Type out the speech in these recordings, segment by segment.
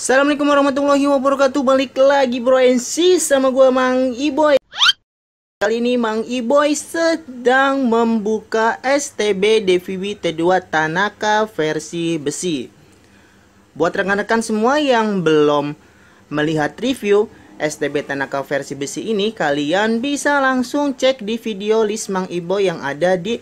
Assalamualaikum warahmatullahi wabarakatuh Balik lagi bro and Sama gue Mang Iboy Kali ini Mang Iboy sedang membuka STB DVB T2 Tanaka versi besi Buat rekan-rekan semua yang belum melihat review STB Tanaka versi besi ini Kalian bisa langsung cek di video list Mang Iboy yang ada di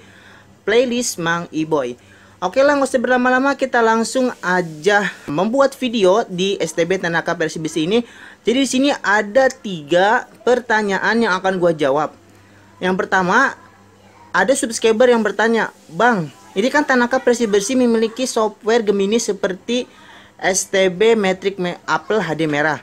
playlist Mang Iboy Oke lah nggak usah berlama-lama kita langsung aja membuat video di STB Tanaka Persibisi ini. Jadi di sini ada tiga pertanyaan yang akan gue jawab. Yang pertama ada subscriber yang bertanya, Bang, ini kan Tanaka Persibisi memiliki software Gemini seperti STB Metric Apple HD merah.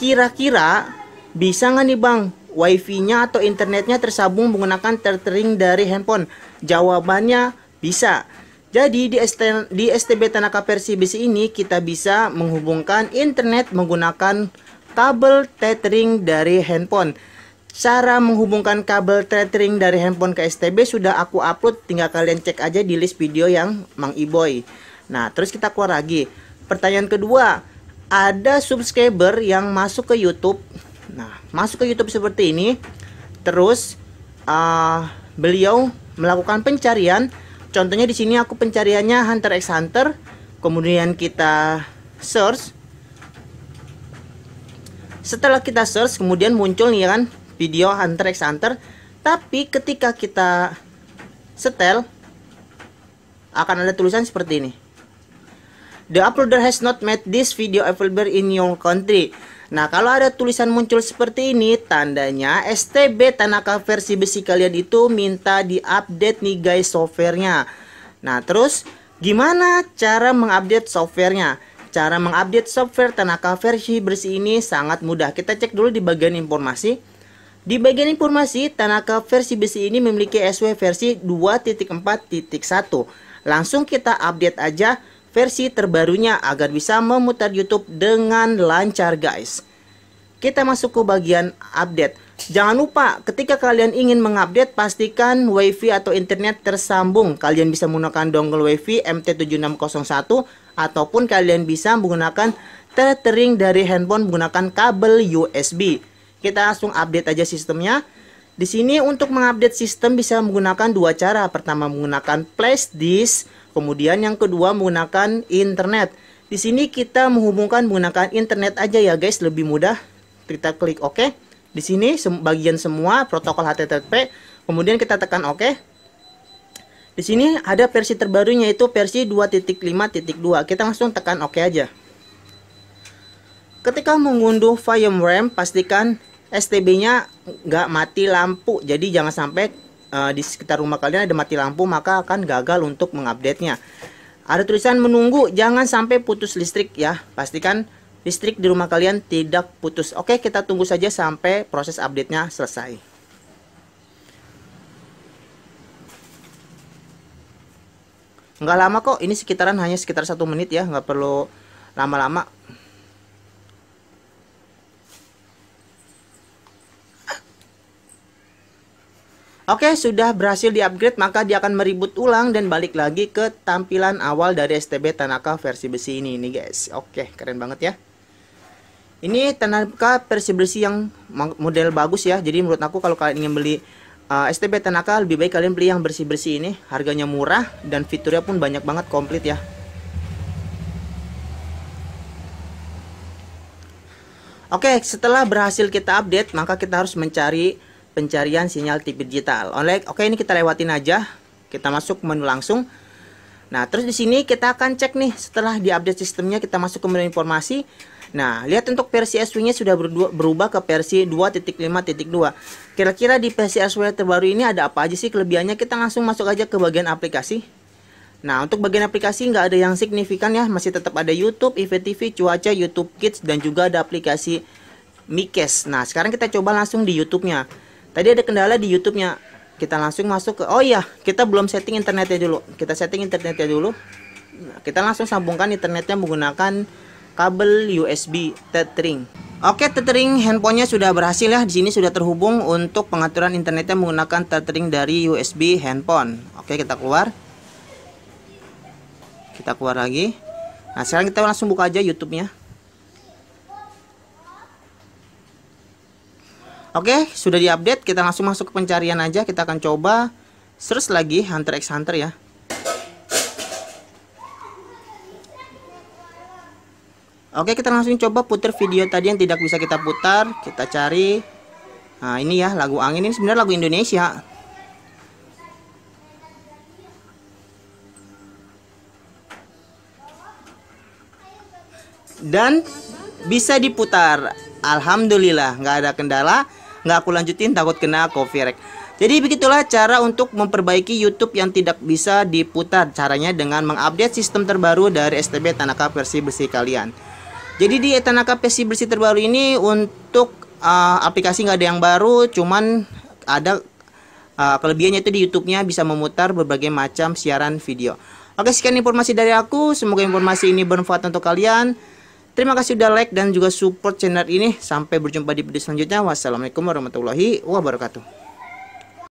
Kira-kira bisa nggak nih Bang Wifi-nya atau internetnya tersambung menggunakan tethering dari handphone? Jawabannya bisa. Jadi di, ST, di STB Tanaka versi BC ini kita bisa menghubungkan internet menggunakan kabel tethering dari handphone. Cara menghubungkan kabel tethering dari handphone ke STB sudah aku upload, tinggal kalian cek aja di list video yang Mang Iboy. Nah, terus kita keluar lagi. Pertanyaan kedua, ada subscriber yang masuk ke YouTube. Nah, masuk ke YouTube seperti ini. Terus uh, beliau melakukan pencarian Contohnya di sini aku pencariannya Hunter x Hunter, kemudian kita search. Setelah kita search, kemudian muncul nih kan video Hunter x Hunter. Tapi ketika kita setel, akan ada tulisan seperti ini. The uploader has not made this video available in your country. Nah, kalau ada tulisan muncul seperti ini, tandanya STB Tanaka versi besi kalian itu minta di-update nih guys softwarenya. Nah, terus gimana cara mengupdate softwarenya? Cara mengupdate software Tanaka versi besi ini sangat mudah. Kita cek dulu di bagian informasi. Di bagian informasi, Tanaka versi besi ini memiliki SW versi 2.4.1. Langsung kita update aja versi terbarunya agar bisa memutar YouTube dengan lancar guys. Kita masuk ke bagian update. Jangan lupa ketika kalian ingin mengupdate pastikan wifi atau internet tersambung. Kalian bisa menggunakan dongle wifi MT7601 ataupun kalian bisa menggunakan tethering dari handphone menggunakan kabel USB. Kita langsung update aja sistemnya. Di sini untuk mengupdate sistem bisa menggunakan dua cara. Pertama menggunakan flash disk Kemudian yang kedua menggunakan internet. Di sini kita menghubungkan menggunakan internet aja ya guys, lebih mudah. Kita klik oke. OK. Di sini bagian semua protokol HTTP, kemudian kita tekan oke. OK. Di sini ada versi terbarunya itu versi 2.5.2. Kita langsung tekan oke OK aja. Ketika mengunduh firmware, pastikan STB-nya nggak mati lampu. Jadi jangan sampai uh, di sekitar rumah kalian ada mati lampu maka akan gagal untuk mengupdate-nya. Ada tulisan menunggu jangan sampai putus listrik ya. Pastikan listrik di rumah kalian tidak putus. Oke, kita tunggu saja sampai proses update-nya selesai. Nggak lama kok, ini sekitaran hanya sekitar satu menit ya, nggak perlu lama-lama. Oke, sudah berhasil di-upgrade, maka dia akan meribut ulang dan balik lagi ke tampilan awal dari STB Tanaka versi besi ini nih guys. Oke, keren banget ya. Ini Tanaka versi besi yang model bagus ya. Jadi menurut aku kalau kalian ingin beli uh, STB Tanaka lebih baik kalian beli yang bersih-bersih ini. Harganya murah dan fiturnya pun banyak banget komplit ya. Oke, setelah berhasil kita update, maka kita harus mencari pencarian sinyal TV digital. Oke, oke ini kita lewatin aja. Kita masuk menu langsung. Nah, terus di sini kita akan cek nih setelah diupdate sistemnya kita masuk ke menu informasi. Nah, lihat untuk versi SW-nya sudah berubah ke versi 2.5.2. Kira-kira di versi SW terbaru ini ada apa aja sih kelebihannya? Kita langsung masuk aja ke bagian aplikasi. Nah, untuk bagian aplikasi nggak ada yang signifikan ya, masih tetap ada YouTube, IVTV, Cuaca, YouTube Kids, dan juga ada aplikasi Mikes. Nah, sekarang kita coba langsung di YouTube-nya. Tadi ada kendala di YouTube-nya. Kita langsung masuk ke oh iya, kita belum setting internetnya dulu. Kita setting internetnya dulu. Kita langsung sambungkan internetnya menggunakan kabel USB tethering. Oke, tethering handphonenya sudah berhasil ya. Di sini sudah terhubung untuk pengaturan internetnya menggunakan tethering dari USB handphone. Oke, kita keluar. Kita keluar lagi. Nah, sekarang kita langsung buka aja YouTube-nya. Oke, sudah diupdate, kita langsung masuk ke pencarian aja. Kita akan coba search lagi Hunter x Hunter ya. Oke, kita langsung coba putar video tadi yang tidak bisa kita putar. Kita cari. Nah, ini ya lagu angin ini sebenarnya lagu Indonesia. Dan bisa diputar. Alhamdulillah, nggak ada kendala nggak aku lanjutin takut kena copyright jadi begitulah cara untuk memperbaiki YouTube yang tidak bisa diputar caranya dengan mengupdate sistem terbaru dari STB Tanaka versi bersih kalian jadi di Tanaka versi bersih terbaru ini untuk uh, aplikasi nggak ada yang baru cuman ada uh, kelebihannya itu di YouTube-nya bisa memutar berbagai macam siaran video Oke sekian informasi dari aku semoga informasi ini bermanfaat untuk kalian Terima kasih sudah like dan juga support channel ini. Sampai berjumpa di video selanjutnya. Wassalamualaikum warahmatullahi wabarakatuh.